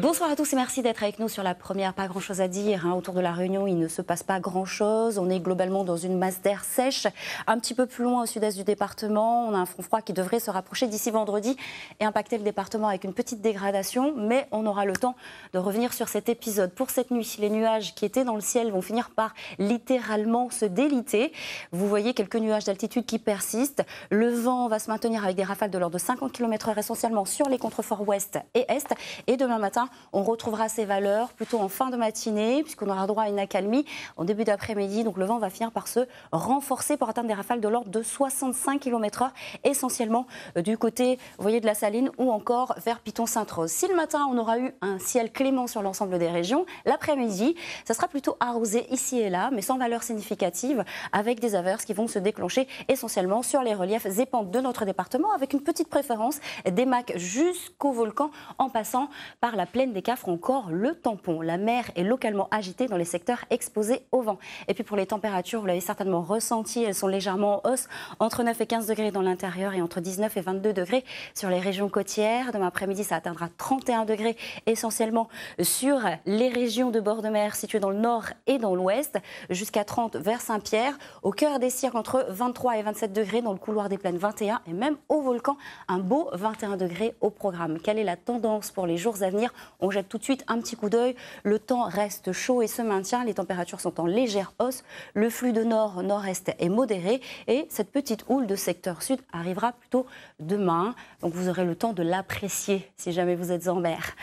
Bonsoir à tous et merci d'être avec nous sur la première. Pas grand-chose à dire hein. autour de la Réunion. Il ne se passe pas grand-chose. On est globalement dans une masse d'air sèche. Un petit peu plus loin au sud-est du département, on a un front froid qui devrait se rapprocher d'ici vendredi et impacter le département avec une petite dégradation. Mais on aura le temps de revenir sur cet épisode. Pour cette nuit, les nuages qui étaient dans le ciel vont finir par littéralement se déliter. Vous voyez quelques nuages d'altitude qui persistent. Le vent va se maintenir avec des rafales de l'ordre de 50 km/h essentiellement sur les contreforts ouest et est. Et demain matin, on retrouvera ces valeurs plutôt en fin de matinée, puisqu'on aura droit à une accalmie en début d'après-midi. Donc le vent va finir par se renforcer pour atteindre des rafales de l'ordre de 65 km/h, essentiellement euh, du côté, vous voyez, de la Saline ou encore vers Piton-Sainte-Rose. Si le matin, on aura eu un ciel clément sur l'ensemble des régions, l'après-midi, ça sera plutôt arrosé ici et là, mais sans valeur significative, avec des averses qui vont se déclencher essentiellement sur les reliefs épandes de notre département, avec une petite préférence des macs jusqu'au volcan en passant par la plaine plaine des Cafres encore le tampon. La mer est localement agitée dans les secteurs exposés au vent. Et puis pour les températures, vous l'avez certainement ressenti, elles sont légèrement en hausse, entre 9 et 15 degrés dans l'intérieur et entre 19 et 22 degrés sur les régions côtières. Demain après-midi, ça atteindra 31 degrés essentiellement sur les régions de bord de mer situées dans le nord et dans l'ouest, jusqu'à 30 vers Saint-Pierre, au cœur des cirques entre 23 et 27 degrés dans le couloir des plaines 21 et même au volcan, un beau 21 degrés au programme. Quelle est la tendance pour les jours à venir on jette tout de suite un petit coup d'œil. Le temps reste chaud et se maintient. Les températures sont en légère hausse. Le flux de nord, nord-est est modéré. Et cette petite houle de secteur sud arrivera plutôt demain. Donc vous aurez le temps de l'apprécier si jamais vous êtes en mer.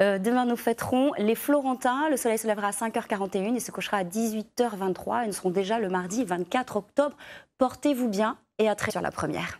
Euh, demain, nous fêterons les Florentins. Le soleil se lèvera à 5h41 et se couchera à 18h23. Et nous serons déjà le mardi 24 octobre. Portez-vous bien et à très sur la première.